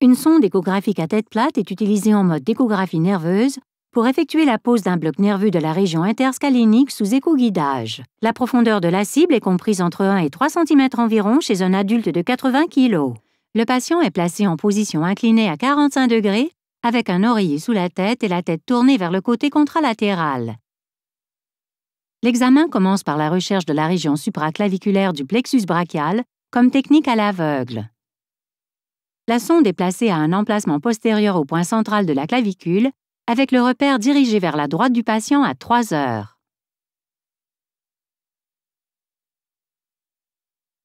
Une sonde échographique à tête plate est utilisée en mode d'échographie nerveuse pour effectuer la pose d'un bloc nerveux de la région interscalinique sous éco-guidage. La profondeur de la cible est comprise entre 1 et 3 cm environ chez un adulte de 80 kg. Le patient est placé en position inclinée à 45 degrés avec un oreiller sous la tête et la tête tournée vers le côté contralatéral. L'examen commence par la recherche de la région supraclaviculaire du plexus brachial comme technique à l'aveugle. La sonde est placée à un emplacement postérieur au point central de la clavicule, avec le repère dirigé vers la droite du patient à 3 heures.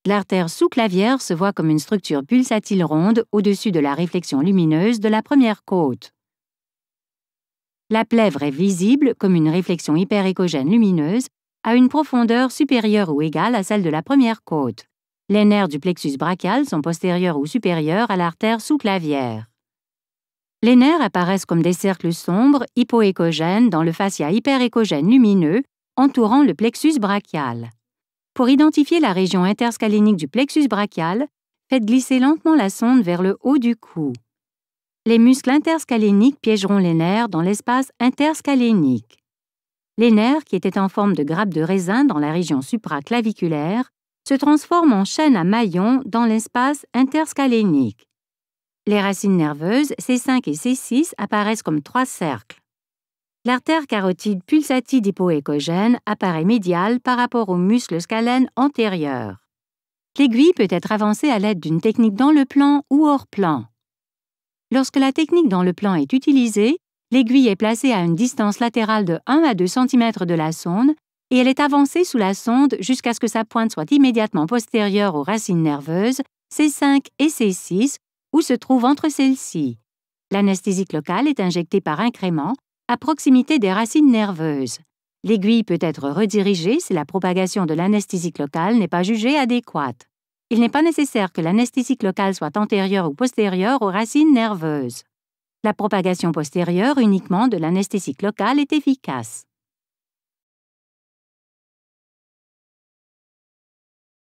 L'artère sous-clavière se voit comme une structure pulsatile ronde au-dessus de la réflexion lumineuse de la première côte. La plèvre est visible comme une réflexion hyperécogène lumineuse à une profondeur supérieure ou égale à celle de la première côte. Les nerfs du plexus brachial sont postérieurs ou supérieurs à l'artère sous-clavière. Les nerfs apparaissent comme des cercles sombres, hypoécogènes, dans le fascia hyperécogène lumineux, entourant le plexus brachial. Pour identifier la région interscalénique du plexus brachial, faites glisser lentement la sonde vers le haut du cou. Les muscles interscaléniques piégeront les nerfs dans l'espace interscalénique. Les nerfs qui étaient en forme de grappe de raisin dans la région supraclaviculaire se transforme en chaîne à maillons dans l'espace interscalénique. Les racines nerveuses C5 et C6 apparaissent comme trois cercles. L'artère carotide pulsatide hypoécogène apparaît médiale par rapport au muscle scalène antérieur. L'aiguille peut être avancée à l'aide d'une technique dans le plan ou hors plan. Lorsque la technique dans le plan est utilisée, l'aiguille est placée à une distance latérale de 1 à 2 cm de la sonde et elle est avancée sous la sonde jusqu'à ce que sa pointe soit immédiatement postérieure aux racines nerveuses, C5 et C6, ou se trouve entre celles-ci. L'anesthésique locale est injectée par incrément à proximité des racines nerveuses. L'aiguille peut être redirigée si la propagation de l'anesthésique locale n'est pas jugée adéquate. Il n'est pas nécessaire que l'anesthésique locale soit antérieure ou postérieure aux racines nerveuses. La propagation postérieure uniquement de l'anesthésique locale est efficace.